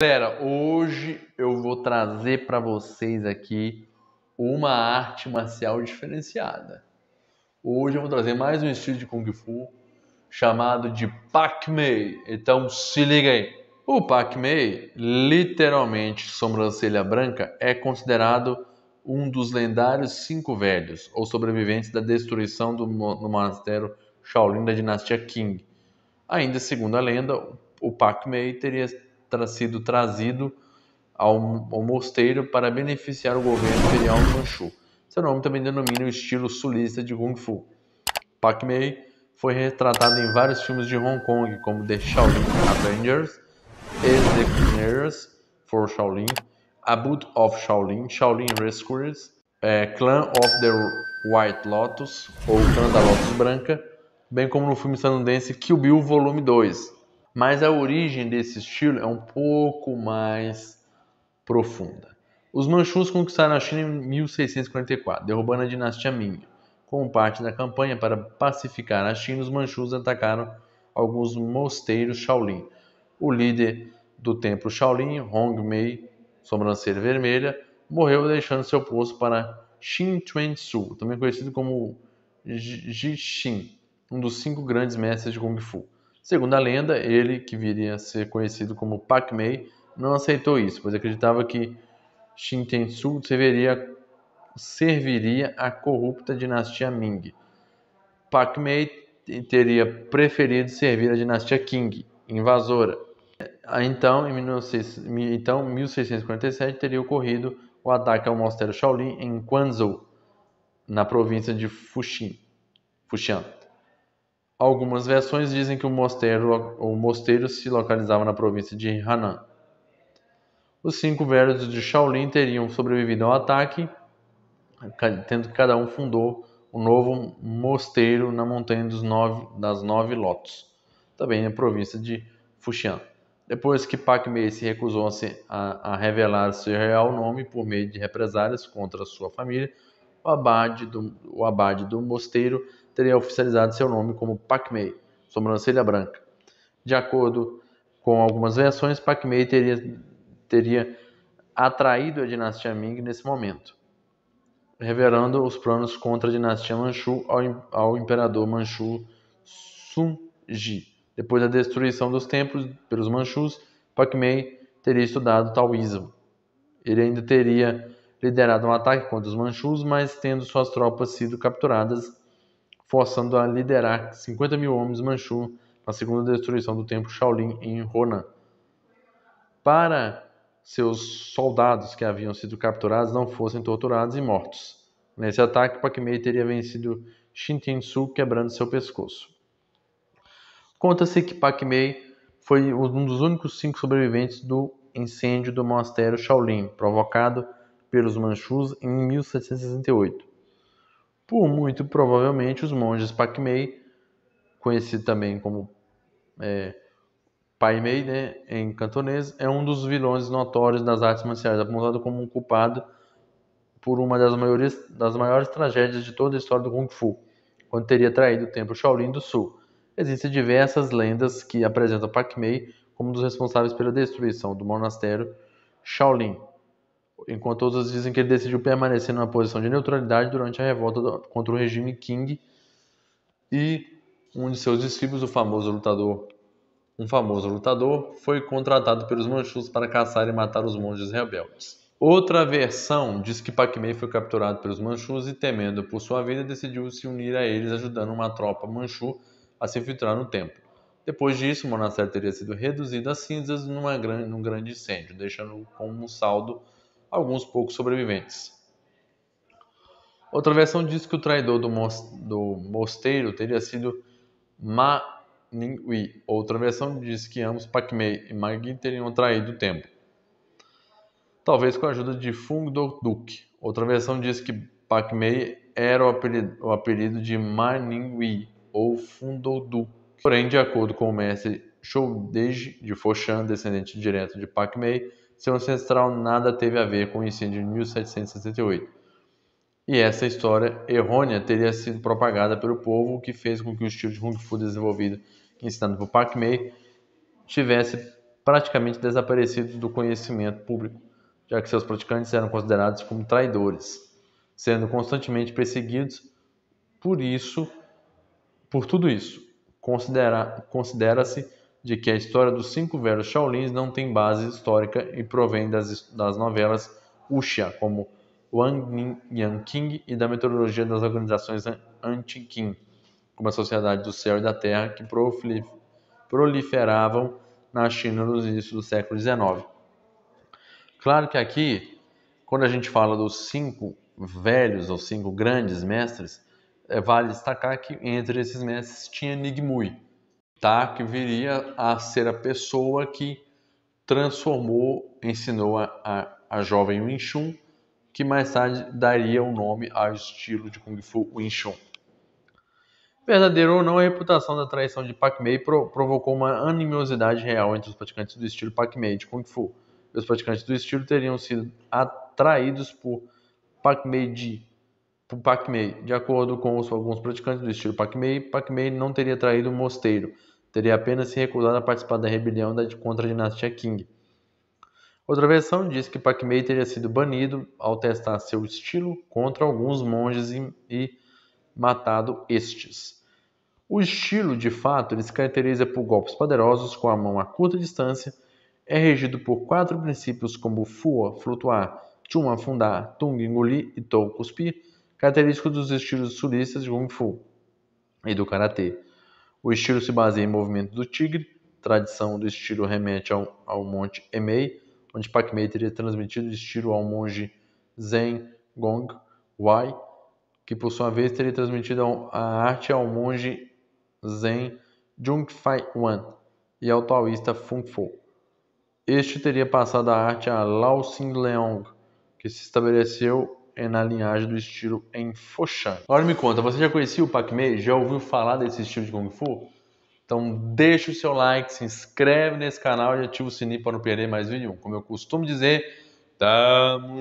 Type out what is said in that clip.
Galera, hoje eu vou trazer para vocês aqui uma arte marcial diferenciada. Hoje eu vou trazer mais um estilo de Kung Fu chamado de Pac-Mei. Então se liga aí. O Pac-Mei, literalmente sobrancelha branca, é considerado um dos lendários cinco velhos, ou sobreviventes da destruição do, do monastério Shaolin da dinastia Qing. Ainda segundo a lenda, o Pac-Mei teria sido trazido ao, ao mosteiro para beneficiar o governo imperial Manchu. Seu nome também denomina o estilo sulista de Kung Fu. Pak Mei foi retratado em vários filmes de Hong Kong, como The Shaolin Avengers, Executioners for Shaolin, Abbot of Shaolin, Shaolin Rescuers, é, Clan of the White Lotus, ou Clã da Lotus Branca, bem como no filme estadunidense Kill Bill Volume 2, mas a origem desse estilo é um pouco mais profunda. Os Manchus conquistaram a China em 1644, derrubando a dinastia Ming. Como parte da campanha para pacificar a China, os Manchus atacaram alguns mosteiros Shaolin. O líder do templo Shaolin, Hong Mei, sobrancelha vermelha, morreu deixando seu posto para Xin Su, também conhecido como Ji Xin, um dos cinco grandes mestres de Kung Fu. Segundo a lenda, ele, que viria a ser conhecido como Mei não aceitou isso, pois acreditava que Shintensu serviria, serviria à corrupta dinastia Ming. Mei teria preferido servir à dinastia Qing, invasora. Então, em 1647, então, teria ocorrido o ataque ao mosteiro Shaolin em Quanzhou, na província de Fuxin, Fuxian. Algumas versões dizem que o mosteiro, o mosteiro se localizava na província de Henan. Os cinco velhos de Shaolin teriam sobrevivido ao ataque, tendo que cada um fundou um novo mosteiro na montanha nove, das nove lotos, também na província de Fuxian. Depois que Pac Mei se recusou a, a, revelar seu real nome por meio de represálias contra sua família, o abade do, o abade do mosteiro teria oficializado seu nome como Mei, sobrancelha branca. De acordo com algumas versões, Mei teria, teria atraído a dinastia Ming nesse momento, revelando os planos contra a dinastia Manchu ao, ao imperador Manchu Sun Ji. Depois da destruição dos templos pelos Manchus, Mei teria estudado taoísmo. Ele ainda teria liderado um ataque contra os Manchus, mas tendo suas tropas sido capturadas, forçando a liderar 50 mil homens Manchu na segunda destruição do templo Shaolin em Honan. Para seus soldados que haviam sido capturados não fossem torturados e mortos. Nesse ataque, Pakmei teria vencido Shin su quebrando seu pescoço. Conta-se que Pakmei foi um dos únicos cinco sobreviventes do incêndio do monastério Shaolin, provocado pelos Manchus em 1768. Por muito provavelmente, os monges Pakmei, conhecido também como é, Pai Mei né, em cantonês, é um dos vilões notórios das artes marciais, apontado como um culpado por uma das, maiores, das maiores tragédias de toda a história do Kung Fu, quando teria traído o templo Shaolin do Sul. Existem diversas lendas que apresentam Mei como um dos responsáveis pela destruição do monastério Shaolin enquanto outros dizem que ele decidiu permanecer numa posição de neutralidade durante a revolta contra o regime Qing e um de seus discípulos, o famoso lutador, um famoso lutador, foi contratado pelos manchus para caçar e matar os monges rebeldes. Outra versão diz que Pakmei foi capturado pelos manchus e, temendo por sua vida, decidiu se unir a eles, ajudando uma tropa manchu a se infiltrar no templo. Depois disso, o monastério teria sido reduzido a cinzas numa grande, num grande incêndio, deixando como saldo alguns poucos sobreviventes. Outra versão diz que o traidor do, mosteiro teria sido Ma Ningui. Outra versão diz que ambos Pakmei e Magui teriam traído o tempo. Talvez com a ajuda de Fung Duk. Outra versão diz que Pakmei era o apelido, o apelido de Ma Ningui ou Duk. Porém, de acordo com o mestre Shoudeji de Foshan, descendente direto de Pakmei seu ancestral nada teve a ver com o incêndio de 1768. E essa história errônea teria sido propagada pelo povo, o que fez com que o estilo de Kung Fu desenvolvido ensinado por Park Mei tivesse praticamente desaparecido do conhecimento público, já que seus praticantes eram considerados como traidores, sendo constantemente perseguidos por isso, por tudo isso. Considera-se de que a história dos cinco velhos Shaolins não tem base histórica e provém das, das novelas Wuxia, como Wang Yanqing, e da metodologia das organizações anti qing como a Sociedade do Céu e da Terra, que proliferavam na China nos inícios do século XIX. Claro que aqui, quando a gente fala dos cinco velhos ou cinco grandes mestres, é, vale destacar que entre esses mestres tinha Nigmui, tá? que viria a ser a pessoa que transformou, ensinou a, a, a jovem Wing Chun, que mais tarde daria o nome ao estilo de Kung Fu Wing Chun. Verdadeiro ou não, a reputação da traição de Pac Mei pro, provocou uma animosidade real entre os praticantes do estilo Pac Mei de Kung Fu. Os praticantes do estilo teriam sido atraídos por Pac Mei Ji, por Pacmei. De acordo com os, alguns praticantes do estilo Pacmei, Pacmei não teria traído o mosteiro, teria apenas se recusado a participar da rebelião da, contra a dinastia Qing. Outra versão diz que Pacmei teria sido banido ao testar seu estilo contra alguns monges e, e matado estes. O estilo, de fato, ele se caracteriza por golpes poderosos com a mão a curta distância, é regido por quatro princípios como fua, flutuar, chuma, afundar, tung, engolir e tou, cuspir, característico dos estilos sulistas de Kung Fu e do Karatê. O estilo se baseia em movimento do tigre, tradição do estilo remete ao, ao monte Emei, onde Pac Mei teria transmitido o estilo ao monge Zen Gong Wai, que por sua vez teria transmitido a arte ao monge Zen junk-fai Wan e ao taoísta Fung fu Este teria passado a arte a Lao Xing Leong, que se estabeleceu é na linhagem do estilo em Enfoshan. Agora me conta, você já conhecia o Pac-Man? Já ouviu falar desse estilo de Kung Fu? Então deixa o seu like, se inscreve nesse canal e ativa o sininho para não perder mais vídeo. Como eu costumo dizer, tamo